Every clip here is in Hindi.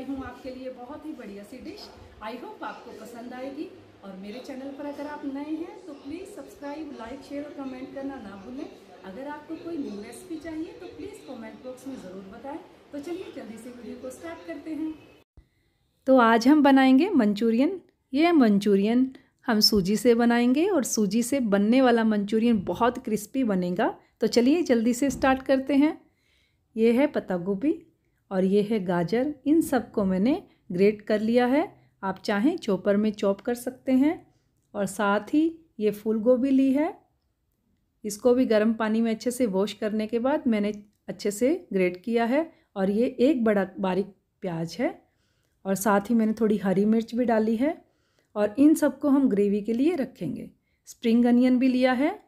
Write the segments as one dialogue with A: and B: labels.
A: लाई हूँ आपके लिए बहुत ही बढ़िया सी डिश आई होप आपको पसंद आएगी और मेरे चैनल पर अगर आप नए हैं तो प्लीज़ सब्सक्राइब लाइक शेयर और कमेंट करना ना भूलें अगर आपको कोई न्यू रेसिपी चाहिए तो प्लीज़ कमेंट बॉक्स में ज़रूर बताएं तो चलिए जल्दी से वीडियो को स्टार्ट करते हैं तो आज हम बनाएंगे मंचूरियन ये मंचूरियन हम सूजी से बनाएंगे और सूजी से बनने वाला मंचूरियन बहुत क्रिस्पी बनेगा तो चलिए जल्दी से स्टार्ट करते हैं ये है पत्ता गोभी और ये है गाजर इन सब को मैंने ग्रेट कर लिया है आप चाहें चॉपर में चॉप कर सकते हैं और साथ ही ये फूल गोभी ली है इसको भी गर्म पानी में अच्छे से वॉश करने के बाद मैंने अच्छे से ग्रेट किया है और ये एक बड़ा बारीक प्याज है और साथ ही मैंने थोड़ी हरी मिर्च भी डाली है और इन सबको हम ग्रेवी के लिए रखेंगे स्प्रिंग अनियन भी लिया है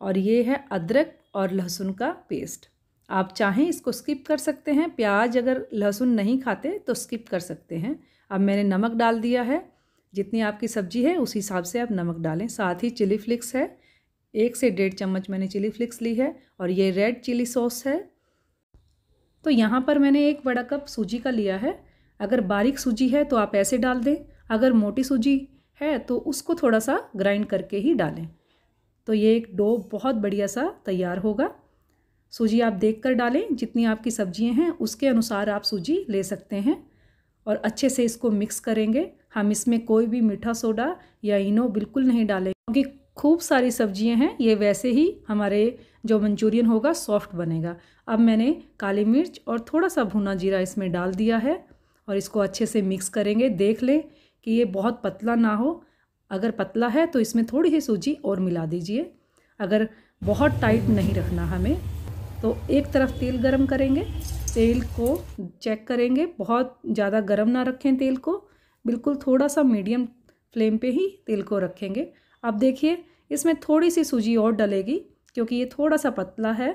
A: और ये है अदरक और लहसुन का पेस्ट आप चाहें इसको स्किप कर सकते हैं प्याज अगर लहसुन नहीं खाते तो स्किप कर सकते हैं अब मैंने नमक डाल दिया है जितनी आपकी सब्ज़ी है उस हिसाब से आप नमक डालें साथ ही चिली फ्लिक्स है एक से डेढ़ चम्मच मैंने चिली फ्लिक्स ली है और ये रेड चिली सॉस है तो यहाँ पर मैंने एक बड़ा कप सूजी का लिया है अगर बारीक सूजी है तो आप ऐसे डाल दें अगर मोटी सूजी है तो उसको थोड़ा सा ग्राइंड करके ही डालें तो ये एक डो बहुत बढ़िया सा तैयार होगा सूजी आप देख कर डालें जितनी आपकी सब्जियां हैं उसके अनुसार आप सूजी ले सकते हैं और अच्छे से इसको मिक्स करेंगे हम इसमें कोई भी मीठा सोडा या इनो बिल्कुल नहीं डालेंगे क्योंकि खूब सारी सब्जियां हैं ये वैसे ही हमारे जो मंचूरियन होगा सॉफ्ट बनेगा अब मैंने काली मिर्च और थोड़ा सा भुना जीरा इसमें डाल दिया है और इसको अच्छे से मिक्स करेंगे देख लें कि ये बहुत पतला ना हो अगर पतला है तो इसमें थोड़ी ही सूजी और मिला दीजिए अगर बहुत टाइट नहीं रखना हमें तो एक तरफ तेल गरम करेंगे तेल को चेक करेंगे बहुत ज़्यादा गरम ना रखें तेल को बिल्कुल थोड़ा सा मीडियम फ्लेम पे ही तेल को रखेंगे अब देखिए इसमें थोड़ी सी सूजी और डलेगी क्योंकि ये थोड़ा सा पतला है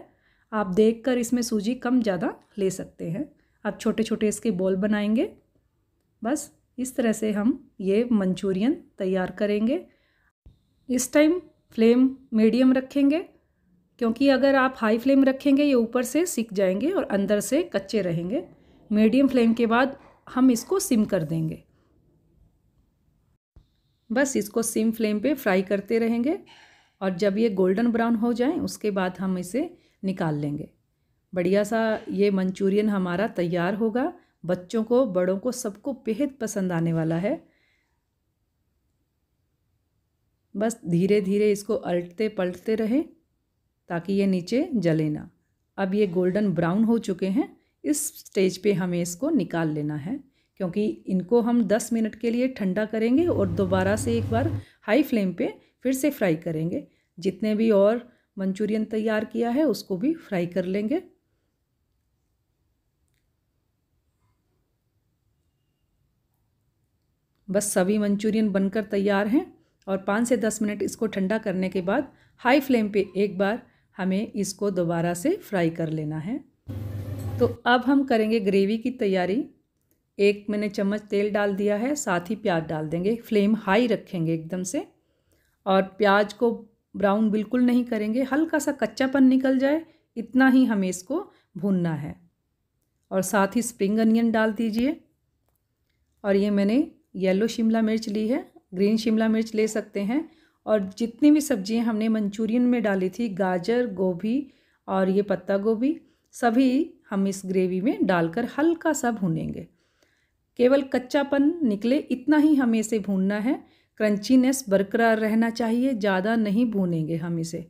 A: आप देखकर इसमें सूजी कम ज़्यादा ले सकते हैं आप छोटे छोटे इसके बॉल बनाएंगे बस इस तरह से हम ये मंचूरियन तैयार करेंगे इस टाइम फ्लेम मीडियम रखेंगे क्योंकि अगर आप हाई फ्लेम रखेंगे ये ऊपर से सिक जाएंगे और अंदर से कच्चे रहेंगे मीडियम फ्लेम के बाद हम इसको सिम कर देंगे बस इसको सिम फ्लेम पे फ्राई करते रहेंगे और जब ये गोल्डन ब्राउन हो जाए उसके बाद हम इसे निकाल लेंगे बढ़िया सा ये मंचूरियन हमारा तैयार होगा बच्चों को बड़ों को सबको बेहद पसंद आने वाला है बस धीरे धीरे इसको अलटते पलटते रहें ताकि ये नीचे जले ना अब ये गोल्डन ब्राउन हो चुके हैं इस स्टेज पे हमें इसको निकाल लेना है क्योंकि इनको हम 10 मिनट के लिए ठंडा करेंगे और दोबारा से एक बार हाई फ्लेम पे फिर से फ्राई करेंगे जितने भी और मंचूरियन तैयार किया है उसको भी फ्राई कर लेंगे बस सभी मंचूरियन बनकर तैयार हैं और पाँच से दस मिनट इसको ठंडा करने के बाद हाई फ्लेम पे एक बार हमें इसको दोबारा से फ्राई कर लेना है तो अब हम करेंगे ग्रेवी की तैयारी एक मैंने चम्मच तेल डाल दिया है साथ ही प्याज डाल देंगे फ्लेम हाई रखेंगे एकदम से और प्याज को ब्राउन बिल्कुल नहीं करेंगे हल्का सा कच्चापन निकल जाए इतना ही हमें इसको भूनना है और साथ ही स्प्रिंग अनियन डाल दीजिए और ये मैंने येलो शिमला मिर्च ली है ग्रीन शिमला मिर्च ले सकते हैं और जितनी भी सब्जियां हमने मंचूरियन में डाली थी गाजर गोभी और ये पत्ता गोभी सभी हम इस ग्रेवी में डालकर हल्का सा भूनेंगे केवल कच्चापन निकले इतना ही हमें इसे भूनना है क्रंचीनेस बरकरार रहना चाहिए ज़्यादा नहीं भूनेंगे हम इसे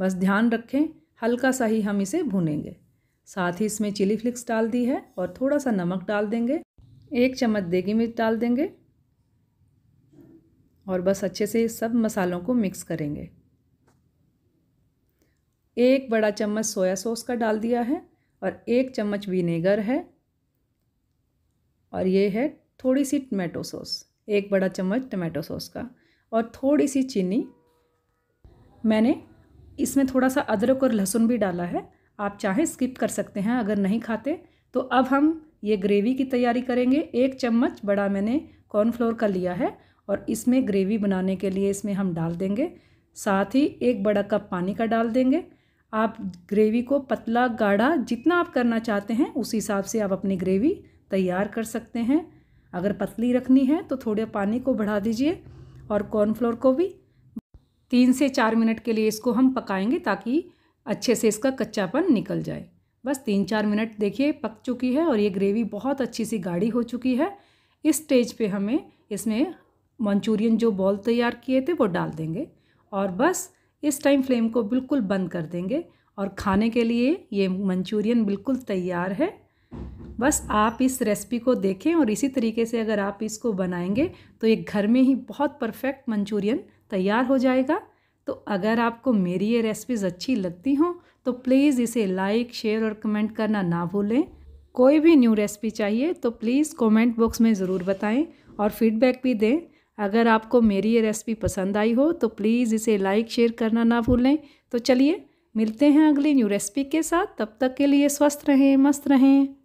A: बस ध्यान रखें हल्का सा ही हम इसे भूनेंगे साथ ही इसमें चिली फ्लिक्स डाल दी है और थोड़ा सा नमक डाल देंगे एक चम्मच देगी मिर्च डाल देंगे और बस अच्छे से सब मसालों को मिक्स करेंगे एक बड़ा चम्मच सोया सॉस का डाल दिया है और एक चम्मच विनेगर है और ये है थोड़ी सी टमाटो सॉस एक बड़ा चम्मच टमाटो सॉस का और थोड़ी सी चीनी मैंने इसमें थोड़ा सा अदरक और लहसुन भी डाला है आप चाहे स्किप कर सकते हैं अगर नहीं खाते तो अब हम ये ग्रेवी की तैयारी करेंगे एक चम्मच बड़ा मैंने कॉर्नफ्लोर का लिया है और इसमें ग्रेवी बनाने के लिए इसमें हम डाल देंगे साथ ही एक बड़ा कप पानी का डाल देंगे आप ग्रेवी को पतला गाढ़ा जितना आप करना चाहते हैं उस हिसाब से आप अपनी ग्रेवी तैयार कर सकते हैं अगर पतली रखनी है तो थोड़े पानी को बढ़ा दीजिए और कॉर्नफ्लोर को भी तीन से चार मिनट के लिए इसको हम पकाएंगे ताकि अच्छे से इसका कच्चापन निकल जाए बस तीन चार मिनट देखिए पक चुकी है और ये ग्रेवी बहुत अच्छी सी गाढ़ी हो चुकी है इस स्टेज पे हमें इसमें मंचूरियन जो बॉल तैयार किए थे वो डाल देंगे और बस इस टाइम फ्लेम को बिल्कुल बंद कर देंगे और खाने के लिए ये मंचूरियन बिल्कुल तैयार है बस आप इस रेसिपी को देखें और इसी तरीके से अगर आप इसको बनाएंगे तो ये घर में ही बहुत परफेक्ट मंचूरियन तैयार हो जाएगा तो अगर आपको मेरी ये रेसिपीज़ अच्छी लगती हों तो प्लीज़ इसे लाइक शेयर और कमेंट करना ना भूलें कोई भी न्यू रेसिपी चाहिए तो प्लीज़ कमेंट बॉक्स में ज़रूर बताएं और फीडबैक भी दें अगर आपको मेरी ये रेसिपी पसंद आई हो तो प्लीज़ इसे लाइक शेयर करना ना भूलें तो चलिए मिलते हैं अगली न्यू रेसिपी के साथ तब तक के लिए स्वस्थ रहें मस्त रहें